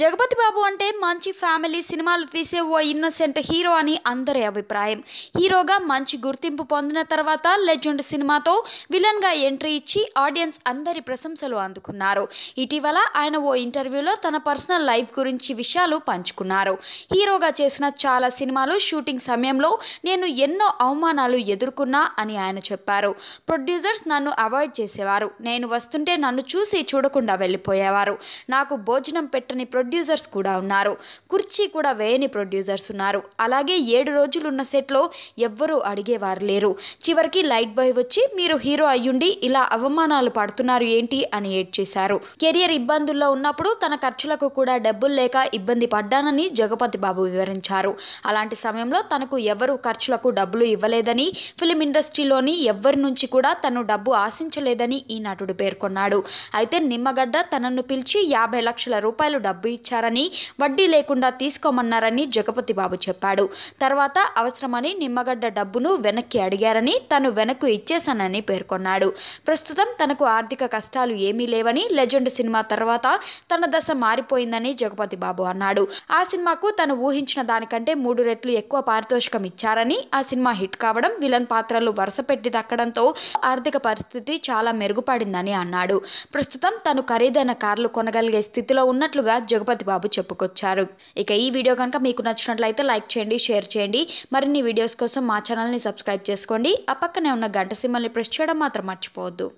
జగపతి బాబు అంటే మంచి ఫ్యామిలీ సినిమాలు తీసే ఓ ఇన్నోసెంట్ హీరో అని అందరి అభిప్రాయం హీరోగా మంచి గుర్తింపు పొందిన తర్వాత లెజెండ్ సినిమాతో విలన్ గా ఎంట్రీ ఇచ్చి ఆడియన్స్ అందరి ప్రశంసలు అందుకున్నారు ఇటీవల ఆయన ఓ ఇంటర్వ్యూలో తన పర్సనల్ లైఫ్ గురించి విషయాలు పంచుకున్నారు హీరోగా చేసిన చాలా సినిమాలు షూటింగ్ సమయంలో నేను ఎన్నో అవమానాలు ఎదుర్కొన్నా అని ఆయన చెప్పారు ప్రొడ్యూసర్స్ నన్ను అవాయిడ్ చేసేవారు నేను వస్తుంటే నన్ను చూసి చూడకుండా వెళ్ళిపోయేవారు నాకు భోజనం పెట్టని ప్రొడ్యూసర్స్ కూడా ఉన్నారు కుర్చీ కూడా వేయని ప్రొడ్యూసర్స్ ఉన్నారు అలాగే ఏడు రోజులు ఉన్న సెట్లో ఎవ్వరూ అడిగేవారు లేరు చివరికి లైట్ బాయ్ వచ్చి మీరు హీరో అయ్యుండి ఇలా అవమానాలు పడుతున్నారు ఏంటి అని ఏడ్ చేశారు కెరియర్ ఇబ్బందుల్లో ఉన్నప్పుడు తన ఖర్చులకు కూడా డబ్బులు లేక ఇబ్బంది పడ్డానని జగపతి బాబు వివరించారు అలాంటి సమయంలో తనకు ఎవరు ఖర్చులకు డబ్బులు ఇవ్వలేదని ఫిలిం ఇండస్ట్రీలోని ఎవ్వరి నుంచి కూడా తను డబ్బు ఆశించలేదని ఈ నటుడు పేర్కొన్నాడు అయితే నిమ్మగడ్డ తనను పిలిచి యాభై లక్షల రూపాయలు డబ్బు డబ్బు ఇచ్చారని వడ్డీ లేకుండా తీసుకోమన్నారని జగపతి బాబు చెప్పాడు తర్వాత అవసరమని నిమ్మగడ్డ డబ్బును వెనక్కి అడిగారని తను వెనక్కు ఇచ్చేశానని పేర్కొన్నాడు ప్రస్తుతం తనకు ఆర్థిక కష్టాలు ఏమీ లేవని లెజెండ్ సినిమా తర్వాత తన దశ మారిపోయిందని జగపతి బాబు అన్నాడు ఆ సినిమాకు తను ఊహించిన దానికంటే మూడు రెట్లు ఎక్కువ పారితోషికం ఇచ్చారని ఆ సినిమా హిట్ కావడం విలన్ పాత్రలు వరుస పెట్టి దక్కడంతో ఆర్థిక పరిస్థితి చాలా మెరుగుపడిందని అన్నాడు ప్రస్తుతం తను ఖరీదైన కార్లు కొనగలిగే స్థితిలో ఉన్నట్లుగా జగపతి బాబు చెప్పుకొచ్చారు ఇక ఈ వీడియో కనుక మీకు నచ్చినట్లయితే లైక్ చేయండి షేర్ చేయండి మరిన్ని వీడియోస్ కోసం మా ఛానల్ని సబ్స్క్రైబ్ చేసుకోండి ఆ పక్కనే ఉన్న గంట సిమ్మల్ని ప్రెస్ చేయడం మాత్రం మర్చిపోవద్దు